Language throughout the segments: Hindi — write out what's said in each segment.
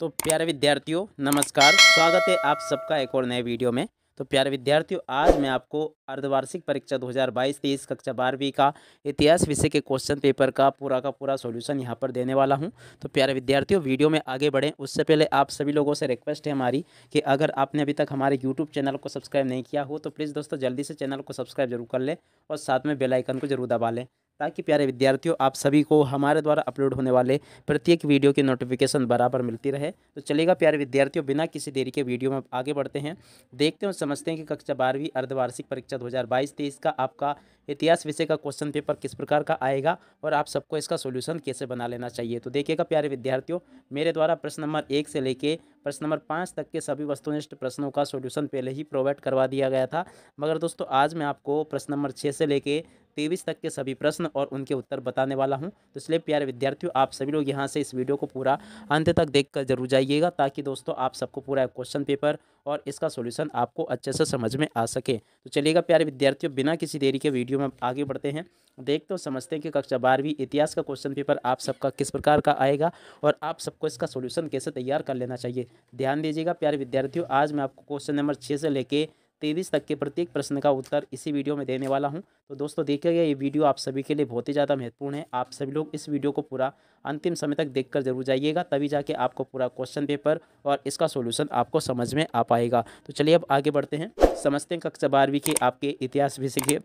तो प्यारे विद्यार्थियों नमस्कार स्वागत है आप सबका एक और नए वीडियो में तो प्यारे विद्यार्थियों आज मैं आपको अर्धवार्षिक परीक्षा 2022 बाईस कक्षा बारहवीं का इतिहास विषय के क्वेश्चन पेपर का पूरा का पूरा सॉल्यूशन यहां पर देने वाला हूं तो प्यारे विद्यार्थियों वीडियो में आगे बढ़ें उससे पहले आप सभी लोगों से रिक्वेस्ट है हमारी कि अगर आपने अभी तक हमारे यूट्यूब चैनल को सब्सक्राइब नहीं किया हो तो प्लीज़ दोस्तों जल्दी से चैनल को सब्सक्राइब जरूर कर लें और साथ में बेलाइकन को जरूर दबा लें ताकि प्यारे विद्यार्थियों आप सभी को हमारे द्वारा अपलोड होने वाले प्रत्येक वीडियो की नोटिफिकेशन बराबर मिलती रहे तो चलेगा प्यारे विद्यार्थियों बिना किसी देरी के वीडियो में आगे बढ़ते हैं देखते हैं समझते हैं कि कक्षा बारहवीं अर्धवार्षिक परीक्षा 2022 हज़ार का आपका इतिहास विषय का क्वेश्चन पेपर किस प्रकार का आएगा और आप सबको इसका सोल्यूशन कैसे बना लेना चाहिए तो देखिएगा प्यारे विद्यार्थियों मेरे द्वारा प्रश्न नंबर एक से लेके प्रश्न नंबर पाँच तक के सभी वस्तुनिष्ठ प्रश्नों का सोल्यूशन पहले ही प्रोवाइड करवा दिया गया था मगर दोस्तों आज मैं आपको प्रश्न नंबर छः से लेके तेईस तक के सभी प्रश्न और उनके उत्तर बताने वाला हूँ तो इसलिए प्यारे विद्यार्थियों आप सभी लोग यहाँ से इस वीडियो को पूरा अंत तक देख कर जरूर जाइएगा ताकि दोस्तों आप सबको पूरा क्वेश्चन पेपर और इसका सोल्यूशन आपको अच्छे से समझ में आ सके तो चलिएगा प्यारे विद्यार्थियों बिना किसी देरी के वीडियो में आगे बढ़ते हैं देखते हो समझते हैं कि कक्षा बारहवीं इतिहास का क्वेश्चन पेपर आप सबका किस प्रकार का आएगा और आप सबको इसका सोल्यूशन कैसे तैयार कर लेना चाहिए ध्यान दीजिएगा प्यारे विद्यार्थियों आज मैं आपको क्वेश्चन नंबर छः से लेके तेईस तक के प्रत्येक प्रश्न का उत्तर इसी वीडियो में देने वाला हूँ तो दोस्तों देखिएगा ये वीडियो आप सभी के लिए बहुत ही ज़्यादा महत्वपूर्ण है आप सभी लोग इस वीडियो को पूरा अंतिम समय तक देखकर जरूर जाइएगा तभी जाके आपको पूरा क्वेश्चन पेपर और इसका सोल्यूशन आपको समझ में आ पाएगा तो चलिए अब आगे बढ़ते हैं समझते हैं कक्षा बारहवीं के आपके इतिहास विषय के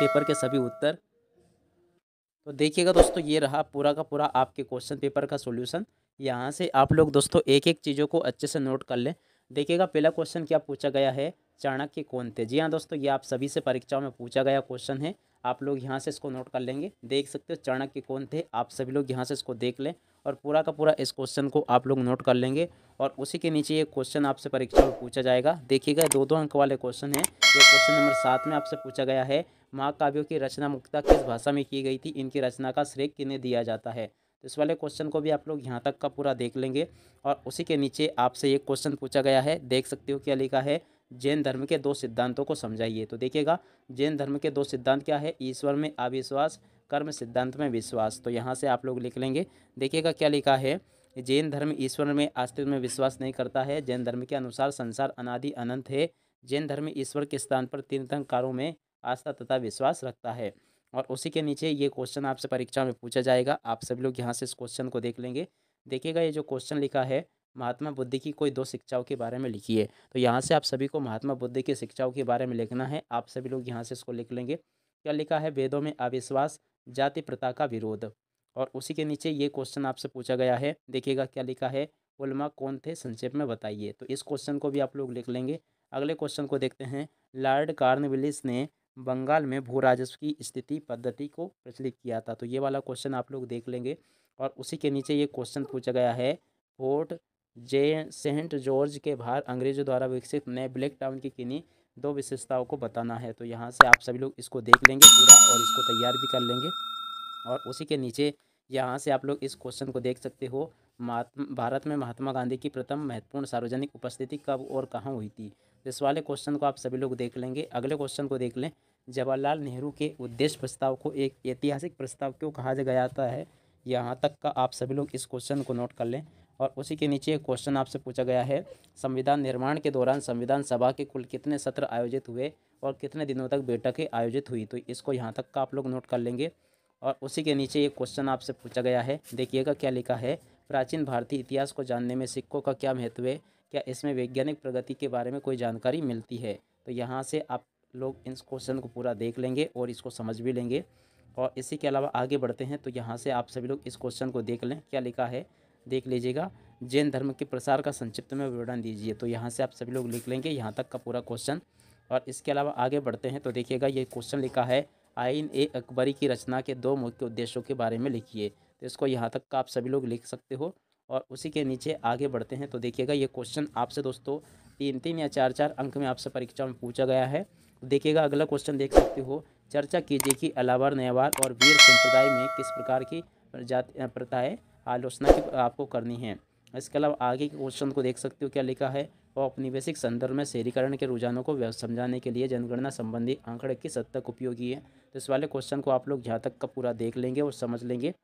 पेपर के सभी उत्तर तो देखिएगा दोस्तों ये रहा पूरा का पूरा आपके क्वेश्चन पेपर का सोल्यूशन यहाँ से आप लोग दोस्तों एक एक चीज़ों को अच्छे से नोट कर लें देखिएगा पहला क्वेश्चन क्या पूछा गया है चाणक्य कौन थे जी हाँ दोस्तों ये आप सभी से परीक्षाओं में पूछा गया क्वेश्चन है आप लोग यहाँ से इसको नोट कर लेंगे देख सकते हो चाणक्य कौन थे आप सभी लोग यहाँ से इसको देख लें और पूरा का पूरा इस क्वेश्चन को आप लोग नोट कर लेंगे और उसी के नीचे ये क्वेश्चन आपसे परीक्षा में पूछा जाएगा देखिएगा दो दो अंक वाले क्वेश्चन है जो क्वेश्चन नंबर सात में आपसे पूछा गया है महाकाव्यों की रचना मुक्ता किस भाषा में की गई थी इनकी रचना का श्रेय किन्हें दिया जाता है तो इस वाले क्वेश्चन को भी आप लोग यहाँ तक का पूरा देख लेंगे और उसी के नीचे आपसे एक क्वेश्चन पूछा गया है देख सकते हो क्या लिखा है जैन धर्म के दो सिद्धांतों को समझाइए तो देखिएगा जैन धर्म के दो सिद्धांत क्या है ईश्वर में अविश्वास कर्म सिद्धांत में विश्वास तो यहाँ से आप लोग लिख लेंगे देखिएगा क्या लिखा है जैन धर्म ईश्वर में अस्तित्व में विश्वास नहीं करता है जैन धर्म के अनुसार संसार अनादि अनंत है जैन धर्म ईश्वर के स्थान पर तीर्थंकारों में आस्था तथा विश्वास रखता है और उसी के नीचे ये क्वेश्चन आपसे परीक्षा में पूछा जाएगा आप सभी लोग यहाँ से इस क्वेश्चन को देख लेंगे देखिएगा ये जो क्वेश्चन लिखा है महात्मा बुद्ध की कोई दो शिक्षाओं के बारे में लिखी है तो यहाँ से आप सभी को महात्मा बुद्ध की शिक्षाओं के बारे में लिखना है आप सभी लोग यहाँ से इसको लिख लेंगे क्या लिखा है वेदों में अविश्वास जाति प्रथा का विरोध और उसी के नीचे ये क्वेश्चन आपसे पूछा गया है देखिएगा क्या लिखा है उलमा कौन थे संक्षेप में बताइए तो इस क्वेश्चन को भी आप लोग लिख लेंगे अगले क्वेश्चन को देखते हैं लॉर्ड कार्नविलिस ने बंगाल में भू राजस्व की स्थिति पद्धति को प्रचलित किया था तो ये वाला क्वेश्चन आप लोग देख लेंगे और उसी के नीचे ये क्वेश्चन पूछा गया है फोर्ट जे सेंट जॉर्ज के बाहर अंग्रेजों द्वारा विकसित नए ब्लैक टाउन की किन्हीं दो विशेषताओं को बताना है तो यहाँ से आप सभी लोग इसको देख लेंगे पूरा और इसको तैयार भी कर लेंगे और उसी के नीचे यहाँ से आप लोग इस क्वेश्चन को देख सकते हो भारत में महात्मा गांधी की प्रथम महत्वपूर्ण सार्वजनिक उपस्थिति कब और कहाँ हुई थी तो इस वाले क्वेश्चन को आप सभी लोग देख लेंगे अगले क्वेश्चन को देख लें जवाहरलाल नेहरू के उद्देश्य प्रस्ताव को एक ऐतिहासिक प्रस्ताव क्यों कहा जाता है यहाँ तक का आप सभी लोग इस क्वेश्चन को नोट कर लें और उसी के नीचे एक क्वेश्चन आपसे पूछा गया है संविधान निर्माण के दौरान संविधान सभा के कुल कितने सत्र आयोजित हुए और कितने दिनों तक बैठकें आयोजित हुई तो इसको यहाँ तक का आप लोग नोट कर लेंगे और उसी के नीचे एक क्वेश्चन आपसे पूछा गया है देखिएगा क्या लिखा है प्राचीन भारतीय इतिहास को जानने में सिक्कों का क्या महत्व है क्या इसमें वैज्ञानिक प्रगति के बारे में कोई जानकारी मिलती है तो यहाँ से आप लोग इस क्वेश्चन को पूरा देख लेंगे और इसको समझ भी लेंगे और इसी के अलावा आगे बढ़ते हैं तो यहाँ से आप सभी लोग इस क्वेश्चन को देख लें क्या लिखा है देख लीजिएगा जैन धर्म के प्रसार का संक्षिप्त में विवरण दीजिए तो यहाँ से आप सभी लोग लिख लेंगे यहाँ तक का पूरा क्वेश्चन और इसके अलावा आगे बढ़ते हैं तो देखिएगा ये क्वेश्चन लिखा है आइन ए अकबरी की रचना के दो मुख्य उद्देश्यों के बारे में लिखिए तो इसको यहाँ तक का आप सभी लोग लिख सकते हो और उसी के नीचे आगे बढ़ते हैं तो देखिएगा ये क्वेश्चन आपसे दोस्तों तीन तीन या चार चार अंक में आपसे परीक्षा में पूछा गया है तो देखिएगा अगला क्वेश्चन देख सकते हो चर्चा कीजिए कि अलावार नयावार और वीर संप्रदाय में किस प्रकार की प्रजाति प्रथाएँ आलोचना आपको करनी है इसके अलावा आगे के क्वेश्चन को देख सकते हो क्या लिखा है और औपनिवेशिक संदर्भ में शहरीकरण के रुझानों को समझाने के लिए जनगणना संबंधी आंकड़े किस हद तक उपयोगी है तो इस वाले क्वेश्चन को आप लोग यहाँ तक का पूरा देख लेंगे और समझ लेंगे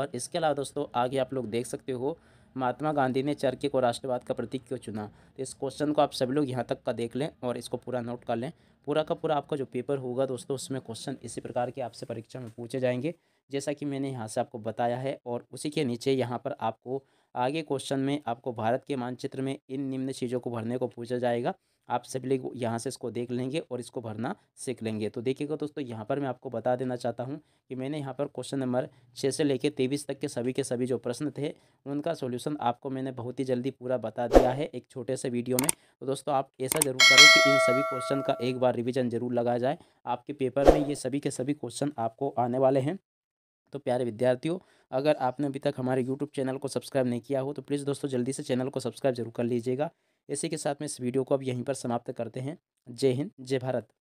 और इसके अलावा दोस्तों आगे आप लोग देख सकते हो महात्मा गांधी ने चरखे को राष्ट्रवाद का प्रतीक क्यों चुना तो इस क्वेश्चन को आप सभी लोग यहाँ तक का देख लें और इसको पूरा नोट कर लें पूरा का पूरा आपका जो पेपर होगा दोस्तों उसमें क्वेश्चन इसी प्रकार के आपसे परीक्षा में पूछे जाएंगे जैसा कि मैंने यहाँ से आपको बताया है और उसी के नीचे यहाँ पर आपको आगे क्वेश्चन में आपको भारत के मानचित्र में इन निम्न चीज़ों को भरने को पूछा जाएगा आप सभी लोग यहाँ से इसको देख लेंगे और इसको भरना सीख लेंगे तो देखिएगा दोस्तों यहाँ पर मैं आपको बता देना चाहता हूँ कि मैंने यहाँ पर क्वेश्चन नंबर छः से लेकर तेईस तक के सभी के सभी जो प्रश्न थे उनका सोल्यूशन आपको मैंने बहुत ही जल्दी पूरा बता दिया है एक छोटे से वीडियो में तो दोस्तों आप ऐसा ज़रूर करें कि इन सभी क्वेश्चन का एक बार रिविज़न ज़रूर लगाया जाए आपके पेपर में ये सभी के सभी क्वेश्चन आपको आने वाले हैं तो प्यारे विद्यार्थियों अगर आपने अभी तक हमारे यूट्यूब चैनल को सब्सक्राइब नहीं किया हो तो प्लीज़ दोस्तों जल्दी से चैनल को सब्सक्राइब जरूर कर लीजिएगा इसी के साथ में इस वीडियो को अब यहीं पर समाप्त करते हैं जय हिंद जय भारत